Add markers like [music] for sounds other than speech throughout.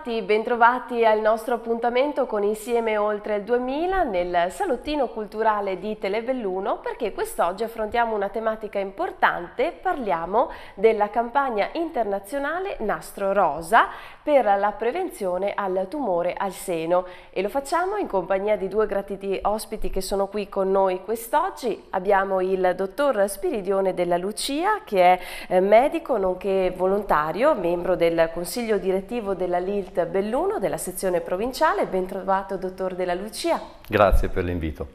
Bentrovati, bentrovati al nostro appuntamento con Insieme Oltre il 2000 nel salottino culturale di Telebelluno perché quest'oggi affrontiamo una tematica importante, parliamo della campagna internazionale Nastro Rosa per la prevenzione al tumore al seno e lo facciamo in compagnia di due gratiti ospiti che sono qui con noi quest'oggi. Abbiamo il dottor Spiridione della Lucia che è eh, medico nonché volontario, membro del consiglio direttivo della LIL Smith Belluno della sezione provinciale, Bentrovato, dottor Della Lucia. Grazie per l'invito.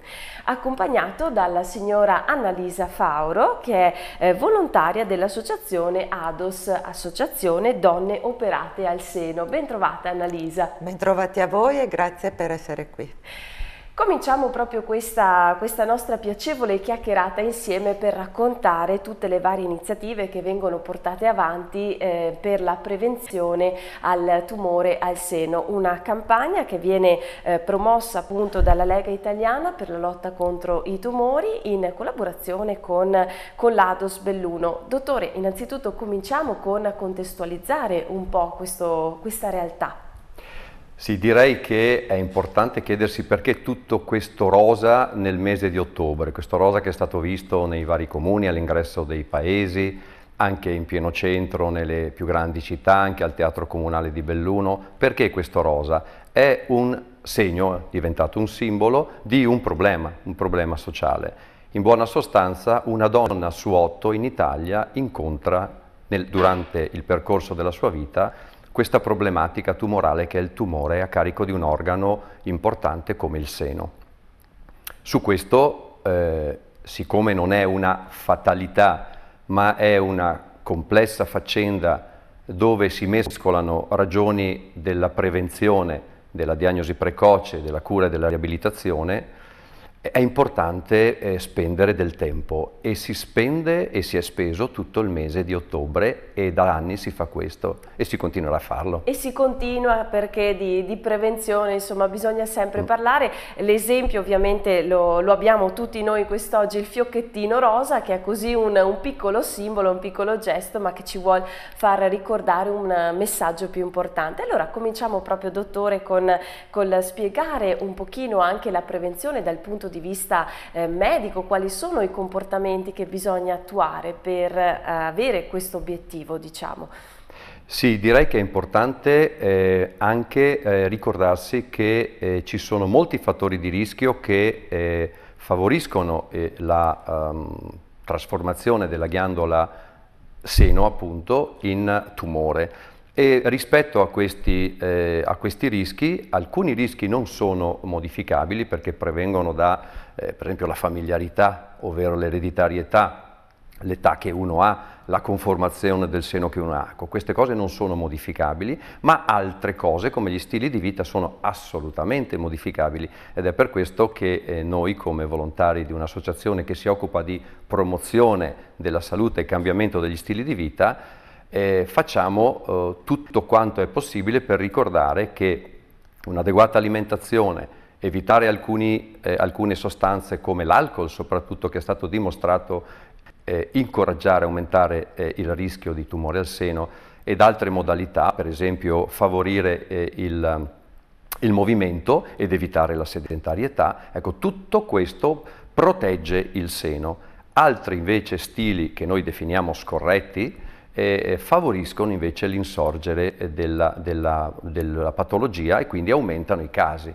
Accompagnato dalla signora Annalisa Fauro che è eh, volontaria dell'associazione ADOS, Associazione Donne Operate al Seno. Bentrovata, Annalisa. Bentrovati a voi e grazie per essere qui. Cominciamo proprio questa, questa, nostra piacevole chiacchierata insieme per raccontare tutte le varie iniziative che vengono portate avanti eh, per la prevenzione al tumore al seno, una campagna che viene eh, promossa appunto dalla Lega Italiana per la lotta contro i tumori in collaborazione con, con l'Ados Belluno. Dottore, innanzitutto cominciamo con contestualizzare un po' questo, questa realtà. Sì, direi che è importante chiedersi perché tutto questo rosa nel mese di ottobre, questo rosa che è stato visto nei vari comuni, all'ingresso dei paesi, anche in pieno centro, nelle più grandi città, anche al Teatro Comunale di Belluno. Perché questo rosa? È un segno, è diventato un simbolo di un problema, un problema sociale. In buona sostanza, una donna su otto in Italia incontra nel, durante il percorso della sua vita questa problematica tumorale che è il tumore a carico di un organo importante come il seno. Su questo, eh, siccome non è una fatalità, ma è una complessa faccenda dove si mescolano ragioni della prevenzione, della diagnosi precoce, della cura e della riabilitazione, è importante eh, spendere del tempo e si spende e si è speso tutto il mese di ottobre e da anni si fa questo e si continuerà a farlo. E si continua perché di, di prevenzione insomma bisogna sempre mm. parlare, l'esempio ovviamente lo, lo, abbiamo tutti noi quest'oggi, il fiocchettino rosa che è così un, un, piccolo simbolo, un piccolo gesto ma che ci vuole far ricordare un messaggio più importante. Allora cominciamo proprio dottore con, con spiegare un pochino anche la prevenzione dal punto di di vista eh, medico quali sono i comportamenti che bisogna attuare per eh, avere questo obiettivo, diciamo? Sì, direi che è importante eh, anche eh, ricordarsi che eh, ci sono molti fattori di rischio che eh, favoriscono la um, trasformazione della ghiandola seno appunto in tumore. E rispetto a questi, eh, a questi, rischi, alcuni rischi non sono modificabili perché prevengono da, eh, per esempio, la familiarità, ovvero l'ereditarietà, l'età che uno ha, la conformazione del seno che uno ha. Ecco, queste cose non sono modificabili, ma altre cose, come gli stili di vita, sono assolutamente modificabili ed è per questo che eh, noi, come volontari di un'associazione che si occupa di promozione della salute e cambiamento degli stili di vita, eh, facciamo eh, tutto quanto è possibile per ricordare che un'adeguata alimentazione, evitare alcuni, eh, alcune sostanze come l'alcol, soprattutto che è stato dimostrato eh, incoraggiare, aumentare eh, il rischio di tumore al seno ed altre modalità, per esempio favorire eh, il, il movimento ed evitare la sedentarietà, ecco tutto questo protegge il seno. Altri invece stili che noi definiamo scorretti, eh, favoriscono invece l'insorgere eh, della, della, della patologia e quindi aumentano i casi.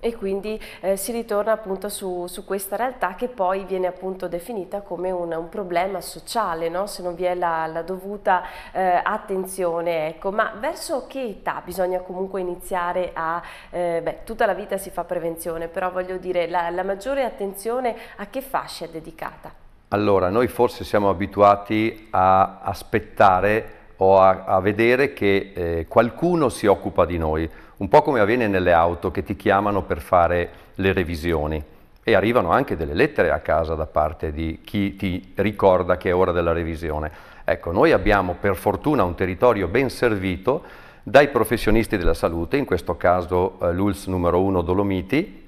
E quindi eh, si ritorna appunto su, su, questa realtà che poi viene appunto definita come un, un problema sociale, no? se non vi è la, la dovuta eh, attenzione. Ecco. Ma verso che età bisogna comunque iniziare a... Eh, beh, tutta la vita si fa prevenzione, però voglio dire la, la maggiore attenzione a che fascia è dedicata? Allora, noi forse siamo abituati a aspettare o a, a vedere che eh, qualcuno si occupa di noi, un po' come avviene nelle auto che ti chiamano per fare le revisioni e arrivano anche delle lettere a casa da parte di chi ti ricorda che è ora della revisione. Ecco, noi abbiamo per fortuna un territorio ben servito dai professionisti della salute, in questo caso eh, l'ULS numero 1 Dolomiti,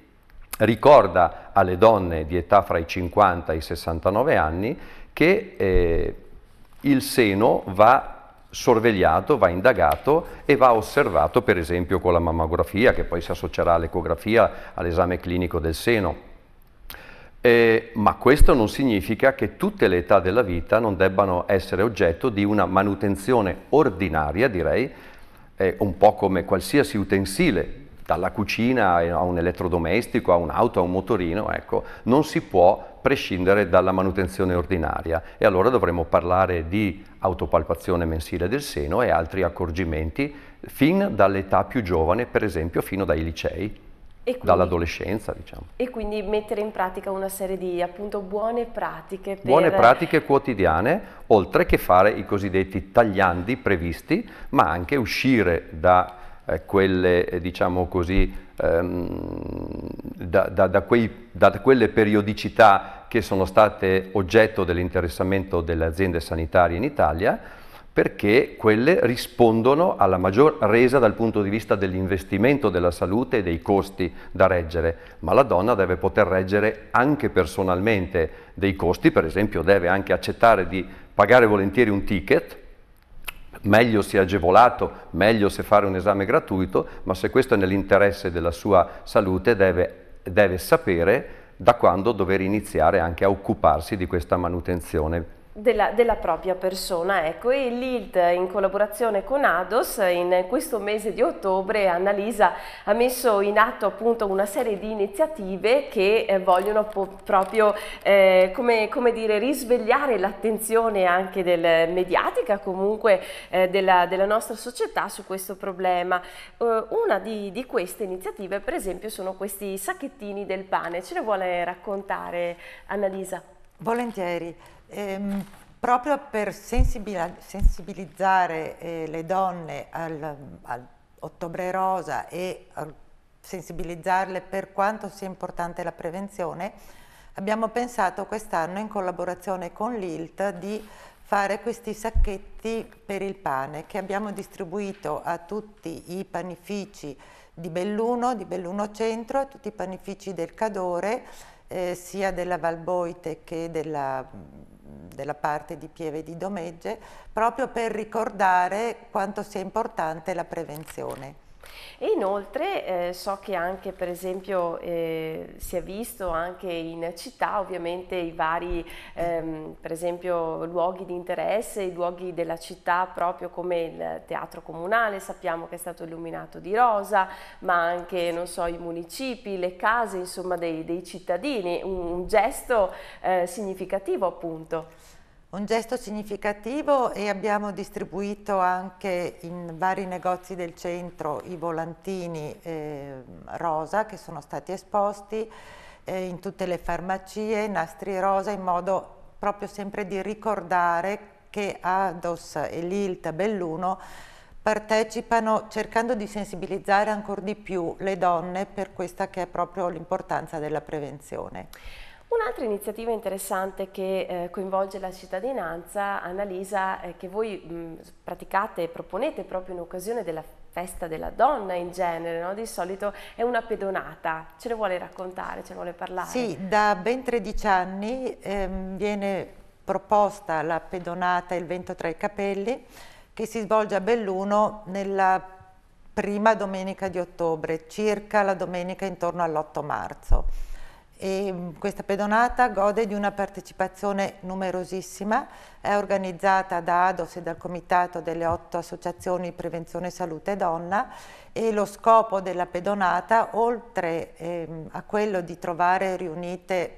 ricorda alle donne di età fra i 50 e i 69 anni che eh, il seno va sorvegliato, va indagato e va osservato per esempio con la mammografia che poi si associerà all'ecografia, all'esame clinico del seno. Eh, ma questo non significa che tutte le età della vita non debbano essere oggetto di una manutenzione ordinaria, direi, eh, un po' come qualsiasi utensile dalla cucina a un elettrodomestico, a un'auto, a un motorino, ecco, non si può prescindere dalla manutenzione ordinaria e allora dovremmo parlare di autopalpazione mensile del seno e altri accorgimenti fin dall'età più giovane, per esempio fino dai licei. Dall'adolescenza, diciamo. E quindi mettere in pratica una serie di appunto buone pratiche. Per... Buone pratiche quotidiane, oltre che fare i cosiddetti tagliandi previsti, ma anche uscire da eh, quelle, eh, diciamo così, ehm, da, da, da, quei, da quelle periodicità che sono state oggetto dell'interessamento delle aziende sanitarie in Italia, perché quelle rispondono alla maggior resa dal punto di vista dell'investimento della salute e dei costi da reggere, ma la donna deve poter reggere anche personalmente dei costi, per esempio deve anche accettare di pagare volentieri un ticket meglio se agevolato, meglio se fare un esame gratuito, ma se questo è nell'interesse della sua salute deve, deve sapere da quando dover iniziare anche a occuparsi di questa manutenzione della, della, propria persona. Ecco. E l'ILT in collaborazione con ADOS in questo mese di ottobre Annalisa ha messo in atto appunto una serie di iniziative che eh, vogliono proprio eh, come, come, dire, risvegliare l'attenzione anche del, mediatica comunque eh, della, della, nostra società su questo problema. Eh, una di, di, queste iniziative per esempio sono questi sacchettini del pane, ce ne vuole raccontare Annalisa? Volentieri. Ehm, proprio per sensibilizzare eh, le donne all'ottobre al rosa e sensibilizzarle per quanto sia importante la prevenzione, abbiamo pensato quest'anno in collaborazione con l'ILT di fare questi sacchetti per il pane che abbiamo distribuito a tutti i panifici di Belluno, di Belluno Centro, a tutti i panifici del Cadore, eh, sia della Valboite che della della parte di Pieve di Domegge, proprio per ricordare quanto sia importante la prevenzione. E inoltre eh, so che anche per esempio eh, si è visto anche in città ovviamente i vari ehm, per esempio luoghi di interesse, i luoghi della città proprio come il teatro comunale, sappiamo che è stato illuminato di rosa, ma anche non so, i municipi, le case insomma dei, dei cittadini, un, un gesto eh, significativo appunto. Un gesto significativo e abbiamo distribuito anche in vari negozi del centro i volantini eh, rosa che sono stati esposti eh, in tutte le farmacie, nastri rosa in modo proprio sempre di ricordare che ADOS e lì il tabelluno partecipano cercando di sensibilizzare ancora di più le donne per questa che è proprio l'importanza della prevenzione. Un'altra iniziativa interessante che eh, coinvolge la cittadinanza, Annalisa, eh, che voi mh, mm, praticate e proponete proprio in occasione della festa della donna in genere, no? di solito è una pedonata, ce ne vuole raccontare, ce ne vuole parlare? Sì, da ben 13 anni ehm, viene proposta la pedonata Il vento tra i capelli che si svolge a Belluno nella prima domenica di ottobre, circa la domenica intorno all'8 marzo. E mm, questa pedonata gode di una partecipazione numerosissima, è organizzata da ADOS e dal Comitato delle otto associazioni Prevenzione Salute Donna e lo scopo della pedonata, oltre ehm, a quello di trovare riunite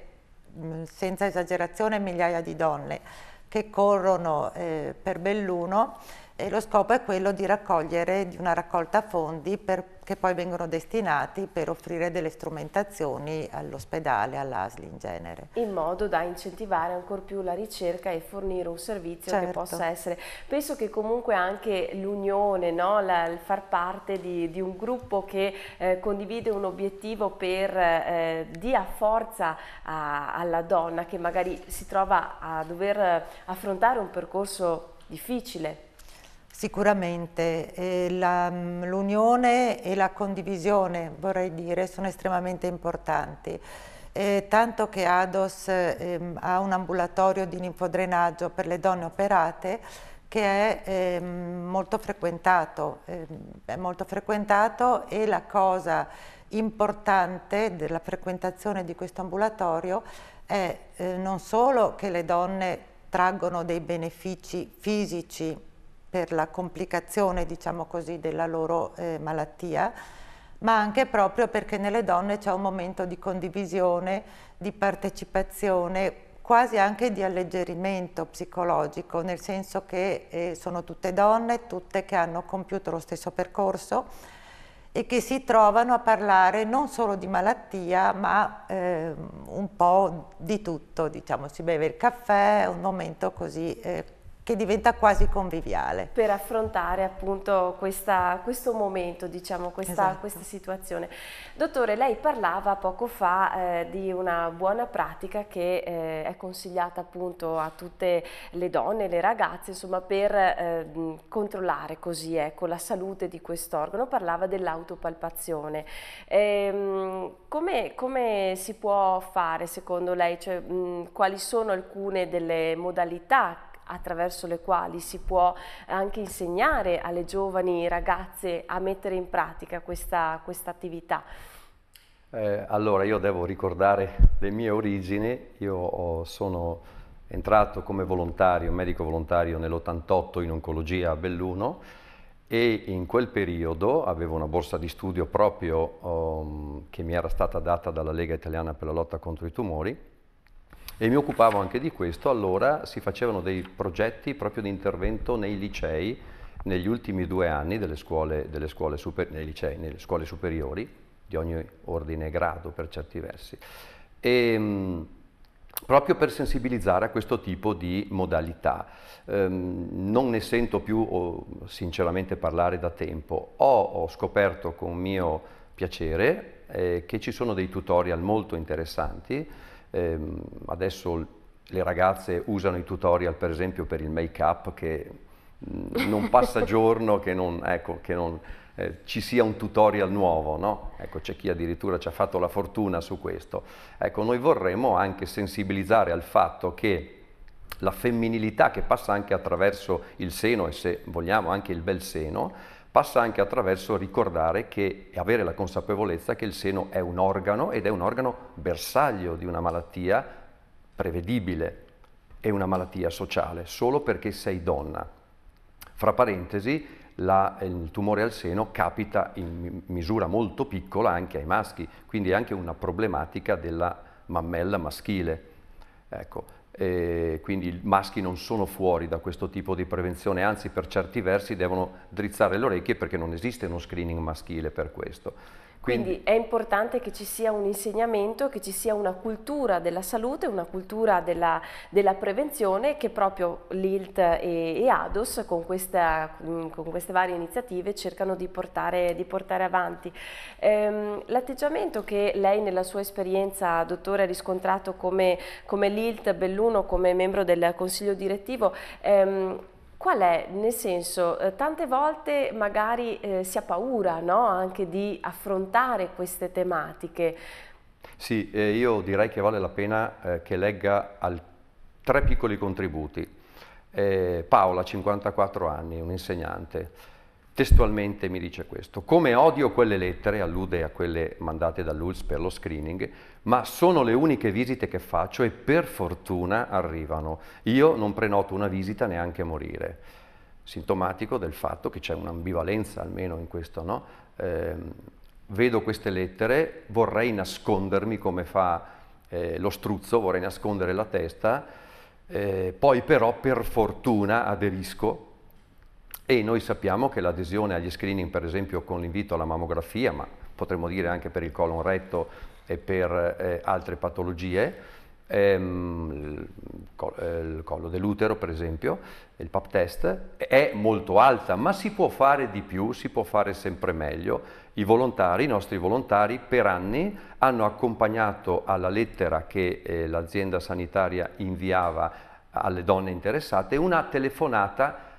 mh, mm, senza esagerazione migliaia di donne che corrono eh, per Belluno, e lo scopo è quello di raccogliere di una raccolta fondi per, che poi vengono destinati per offrire delle strumentazioni all'ospedale, all'ASL in genere. In modo da incentivare ancora più la ricerca e fornire un servizio certo. che possa essere. Penso che comunque anche l'unione, no? il far parte di, di, un gruppo che eh, condivide un obiettivo per eh, dia forza a, alla donna che magari si trova a dover eh, affrontare un percorso difficile Sicuramente eh, l'unione e la condivisione, vorrei dire, sono estremamente importanti. Eh, tanto che ADOS ehm, ha un ambulatorio di linfodrenaggio per le donne operate che è, ehm, molto ehm, è molto frequentato e la cosa importante della frequentazione di questo ambulatorio è eh, non solo che le donne traggono dei benefici fisici per la complicazione diciamo così, della loro eh, malattia, ma anche proprio perché nelle donne c'è un momento di condivisione, di partecipazione, quasi anche di alleggerimento psicologico, nel senso che eh, sono tutte donne, tutte che hanno compiuto lo stesso percorso e che si trovano a parlare non solo di malattia, ma eh, un po' di tutto, diciamo, si beve il caffè, è un momento così eh, che diventa quasi conviviale. Per affrontare appunto questa, questo momento, diciamo, questa, esatto. questa, situazione. Dottore, lei parlava poco fa eh, di una buona pratica che eh, è consigliata appunto a tutte le donne, le ragazze, insomma, per eh, controllare così ecco, la salute di quest'organo. Parlava dell'autopalpazione. Ehm, come, come, si può fare secondo lei? Cioè, mh, quali sono alcune delle modalità attraverso le quali si può anche insegnare alle giovani ragazze a mettere in pratica questa, attività? Eh, allora io devo ricordare le mie origini, io ho, oh, sono entrato come volontario, medico volontario nell'88 in oncologia a Belluno e in quel periodo avevo una borsa di studio proprio um, che mi era stata data dalla Lega Italiana per la lotta contro i tumori e mi occupavo anche di questo, allora si facevano dei progetti proprio di intervento nei licei, negli ultimi due anni delle scuole, delle scuole super, nei licei, nelle scuole superiori, di ogni ordine e grado per certi versi, e, ehm, proprio per sensibilizzare a questo tipo di modalità. Ehm, non ne sento più sinceramente parlare da tempo, ho, ho scoperto con mio piacere eh, che ci sono dei tutorial molto interessanti, Ehm, adesso le ragazze usano i tutorial per esempio per il make-up che mm, non passa [laughs] giorno che non, ecco, che non eh, ci sia un tutorial nuovo, no? ecco, c'è chi addirittura ci ha fatto la fortuna su questo. Ecco, noi vorremmo anche sensibilizzare al fatto che la femminilità che passa anche attraverso il seno e se vogliamo anche il bel seno, passa anche attraverso ricordare che avere la consapevolezza che il seno è un organo ed è un organo bersaglio di una malattia prevedibile, è una malattia sociale solo perché sei donna. Fra parentesi, la, il tumore al seno capita in misura molto piccola anche ai maschi, quindi è anche una problematica della mammella maschile. Ecco, eh, quindi i maschi non sono fuori da questo tipo di prevenzione, anzi per certi versi devono drizzare le orecchie perché non esiste uno screening maschile per questo. Quindi, Quindi è importante che ci sia un insegnamento, che ci sia una cultura della salute, una cultura della, della prevenzione che proprio l'ILT e, e ADOS con, questa, con, queste varie iniziative cercano di portare, di portare avanti. Ehm, L'atteggiamento che lei nella sua esperienza, dottore, ha riscontrato come, come l'ILT Belluno, come membro del consiglio direttivo, ehm, Qual è? Nel senso, eh, tante volte magari eh, si ha paura no? anche di affrontare queste tematiche. Sì, eh, io direi che vale la pena eh, che legga al... tre piccoli contributi. Eh, Paola, 54 anni, un'insegnante, testualmente mi dice questo. Come odio quelle lettere, allude a quelle mandate dall'ULS per lo screening, ma sono le uniche visite che faccio e per fortuna arrivano. Io non prenoto una visita neanche a morire. Sintomatico del fatto che c'è un'ambivalenza almeno in questo, no? Eh, vedo queste lettere, vorrei nascondermi come fa eh, lo struzzo, vorrei nascondere la testa, eh, poi però per fortuna aderisco e noi sappiamo che l'adesione agli screening, per esempio con l'invito alla mammografia, ma potremmo dire anche per il colon retto e per eh, altre patologie, ehm, il, eh, collo dell'utero per esempio, il pap test, è molto alta, ma si può fare di più, si può fare sempre meglio. I volontari, i nostri volontari, per anni hanno accompagnato alla lettera che eh, l'azienda sanitaria inviava alle donne interessate una telefonata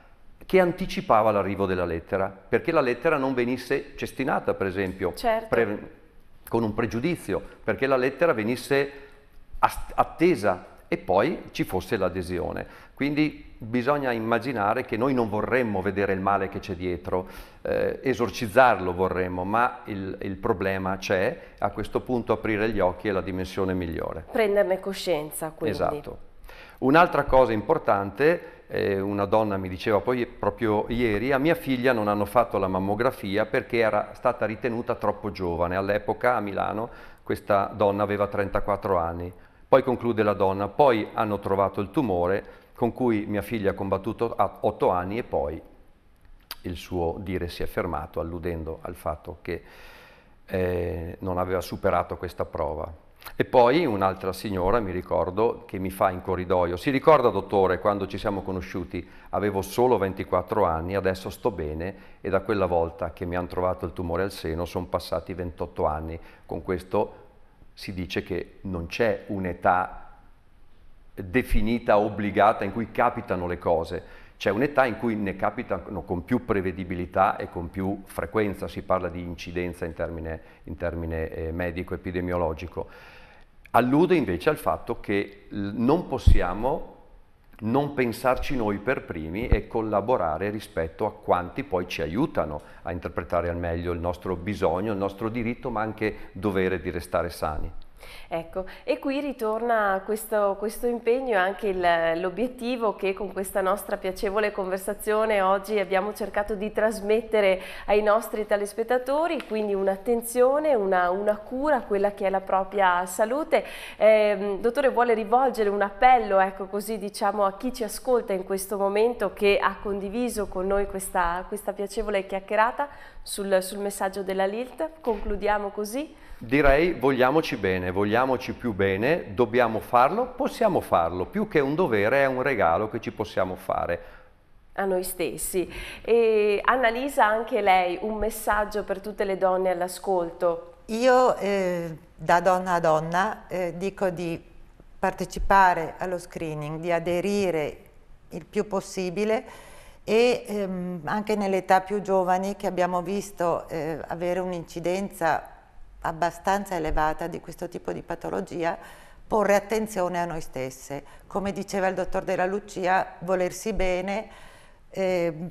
che anticipava l'arrivo della lettera, perché la lettera non venisse cestinata, per esempio. Certo. Pre con un pregiudizio perché la lettera venisse attesa e poi ci fosse l'adesione. Quindi bisogna immaginare che noi non vorremmo vedere il male che c'è dietro, eh, esorcizzarlo vorremmo, ma il, il problema c'è, a questo punto aprire gli occhi è la dimensione migliore. Prenderne coscienza, quindi. Esatto. Un'altra cosa importante eh, una donna mi diceva poi proprio ieri, a mia figlia non hanno fatto la mammografia perché era stata ritenuta troppo giovane. All'epoca a Milano questa donna aveva 34 anni. Poi conclude la donna, poi hanno trovato il tumore con cui mia figlia ha combattuto a 8 anni e poi il suo dire si è fermato alludendo al fatto che eh, non aveva superato questa prova. E poi un'altra signora, mi ricordo, che mi fa in corridoio, si ricorda dottore, quando ci siamo conosciuti avevo solo 24 anni, adesso sto bene e da quella volta che mi hanno trovato il tumore al seno sono passati 28 anni. Con questo si dice che non c'è un'età definita, obbligata, in cui capitano le cose. C'è un'età in cui ne capitano con più prevedibilità e con più frequenza, si parla di incidenza in termine, in termine eh, medico-epidemiologico allude invece al fatto che non possiamo non pensarci noi per primi e collaborare rispetto a quanti poi ci aiutano a interpretare al meglio il nostro bisogno, il nostro diritto, ma anche dovere di restare sani. Ecco, e qui ritorna questo, questo impegno e anche l'obiettivo che con questa nostra piacevole conversazione oggi abbiamo cercato di trasmettere ai nostri telespettatori, quindi un'attenzione, una, una, cura a quella che è la propria salute. Eh, dottore, vuole rivolgere un appello, ecco così diciamo, a chi ci ascolta in questo momento che ha condiviso con noi questa, questa piacevole chiacchierata sul, sul messaggio della LILT? Concludiamo così direi vogliamoci bene, vogliamoci più bene, dobbiamo farlo, possiamo farlo, più che un dovere è un regalo che ci possiamo fare a noi stessi. E Annalisa, anche lei, un messaggio per tutte le donne all'ascolto? Io eh, da donna a donna eh, dico di partecipare allo screening, di aderire il più possibile e ehm, anche nell'età più giovani che abbiamo visto eh, avere un'incidenza abbastanza elevata di questo tipo di patologia, porre attenzione a noi stesse. Come diceva il dottor Della Lucia, volersi bene, eh,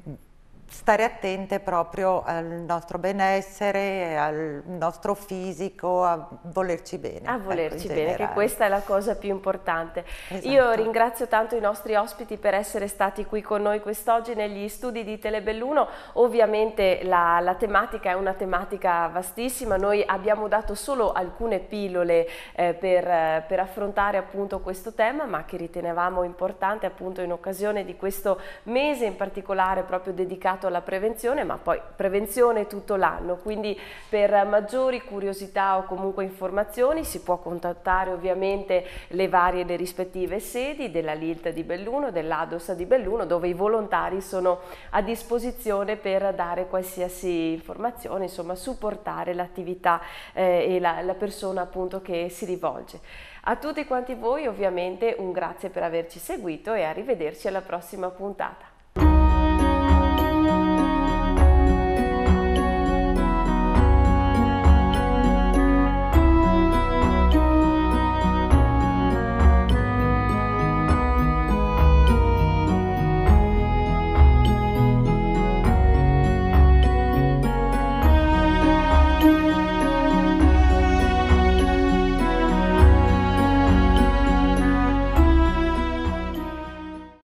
stare attente proprio al nostro benessere, al nostro fisico, a volerci bene. A ecco, volerci ecco, bene, generale. che questa è la cosa più importante. Esatto. Io ringrazio tanto i nostri ospiti per essere stati qui con noi quest'oggi negli studi di Telebelluno. Ovviamente la, la, tematica è una tematica vastissima, noi abbiamo dato solo alcune pillole eh, per, per affrontare appunto questo tema, ma che ritenevamo importante appunto in occasione di questo mese in particolare proprio dedicato dedicato alla prevenzione, ma poi prevenzione tutto l'anno, quindi per maggiori curiosità o comunque informazioni si può contattare ovviamente le varie le rispettive sedi della LILT di Belluno, dell'ADOS di Belluno, dove i volontari sono a disposizione per dare qualsiasi informazione, insomma supportare l'attività eh, e la, la persona appunto che si rivolge. A tutti quanti voi ovviamente un grazie per averci seguito e arrivederci alla prossima puntata.